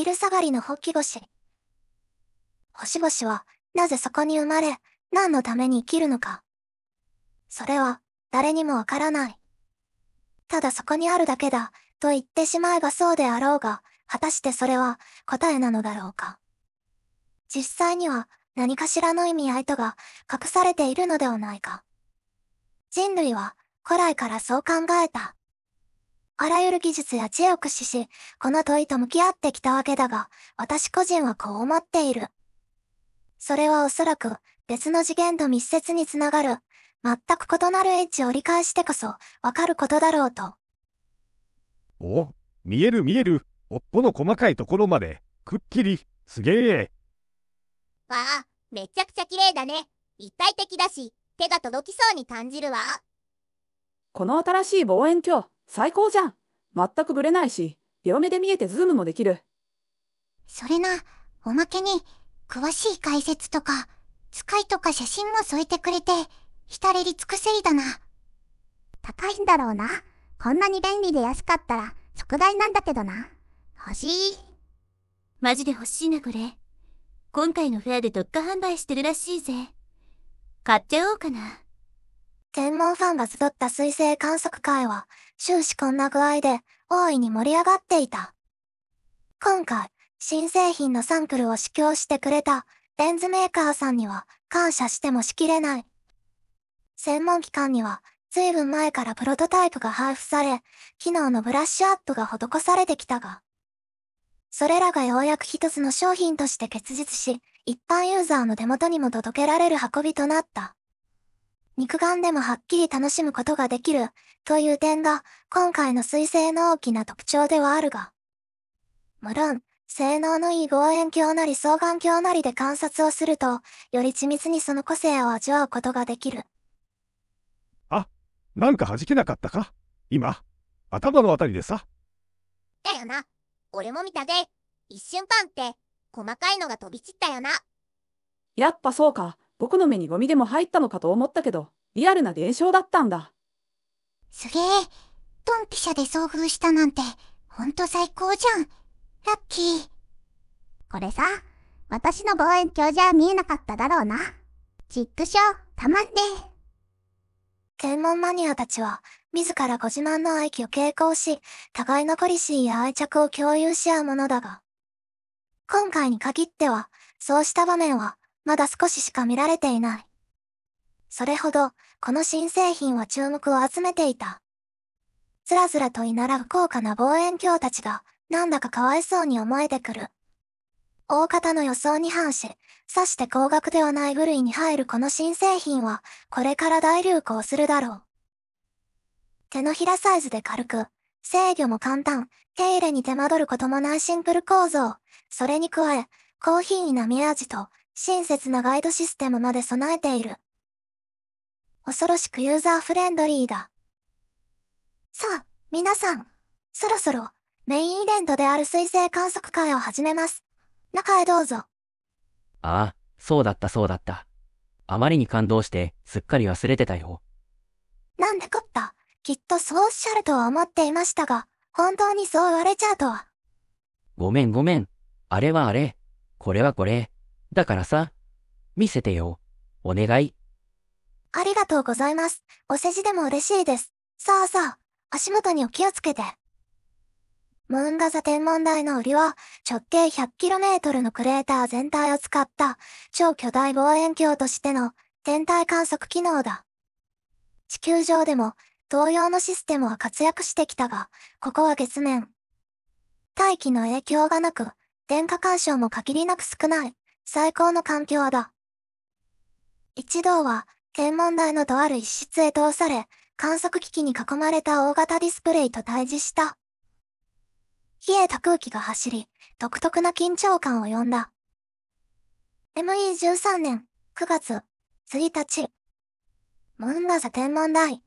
昼下がりのホッキ。星。星々は、なぜそこに生まれ、何のために生きるのか。それは、誰にもわからない。ただそこにあるだけだ、と言ってしまえばそうであろうが、果たしてそれは答えなのだろうか。実際には何かしらの意味合いとが隠されているのではないか。人類は古来からそう考えた。あらゆる技術や知恵を駆使し、この問いと向き合ってきたわけだが、私個人はこう思っている。それはおそらく、別の次元と密接につながる、全く異なるエッジを理解してこそ、わかることだろうと。お、見える見える、おっぽの細かいところまで、くっきり、すげえ。わあ、めちゃくちゃ綺麗だね。一体的だし、手が届きそうに感じるわ。この新しい望遠鏡、最高じゃん。全くブレないし、両目で見えてズームもできる。それな、おまけに、詳しい解説とか、使いとか写真も添えてくれて、浸れり尽くせりだな。高いんだろうな。こんなに便利で安かったら、即買いなんだけどな。欲しい。マジで欲しいな、これ。今回のフェアで特価販売してるらしいぜ。買っちゃおうかな。天文ファンが集った水星観測会は、終始こんな具合で、大いに盛り上がっていた。今回、新製品のサンプルを試供してくれた、レンズメーカーさんには、感謝してもしきれない。専門機関には、随分前からプロトタイプが配布され、機能のブラッシュアップが施されてきたが、それらがようやく一つの商品として結実し、一般ユーザーの手元にも届けられる運びとなった。肉眼でもはっきり楽しむことができる、という点が、今回の水星の大きな特徴ではあるが。無論、性能のいい望遠鏡なり双眼鏡なりで観察をすると、より緻密にその個性を味わうことができる。あ、なんか弾けなかったか今、頭のあたりでさ。だよな。俺も見たで。一瞬パンって、細かいのが飛び散ったよな。やっぱそうか。僕の目にゴミでも入ったのかと思ったけど、リアルな現象だったんだ。すげえ。ドンピシャで遭遇したなんて、ほんと最高じゃん。ラッキー。これさ、私の望遠鏡じゃ見えなかっただろうな。チックショー、たまんね。検問マニアたちは、自らご自慢の愛機を傾向し、互いのポリシーや愛着を共有し合うものだが、今回に限っては、そうした場面は、まだ少ししか見られていない。それほど、この新製品は注目を集めていた。ずらずらと居並ぶ高価な望遠鏡たちが、なんだかかわいそうに思えてくる。大方の予想に反し、さして高額ではない部類に入るこの新製品は、これから大流行するだろう。手のひらサイズで軽く、制御も簡単、手入れに手間取ることもないシンプル構造。それに加え、高品位な見味と、親切なガイドシステムまで備えている。恐ろしくユーザーフレンドリーだ。さあ、皆さん、そろそろメインイベントである水星観測会を始めます。中へどうぞ。ああ、そうだったそうだった。あまりに感動して、すっかり忘れてたよ。なんでこった。きっとそうおっしゃるとは思っていましたが、本当にそう言われちゃうとは。ごめんごめん。あれはあれ。これはこれ。だからさ、見せてよ。お願い。ありがとうございます。お世辞でも嬉しいです。さあさあ、足元にお気をつけて。ムーンガザ天文台の売りは、直径 100km のクレーター全体を使った超巨大望遠鏡としての天体観測機能だ。地球上でも同様のシステムは活躍してきたが、ここは月面。大気の影響がなく、電化干渉も限りなく少ない最高の環境だ。一同は、天文台のとある一室へ通され、観測機器に囲まれた大型ディスプレイと対峙した。冷えた空気が走り、独特な緊張感を呼んだ。ME13 年9月1日。ムンガザ天文台。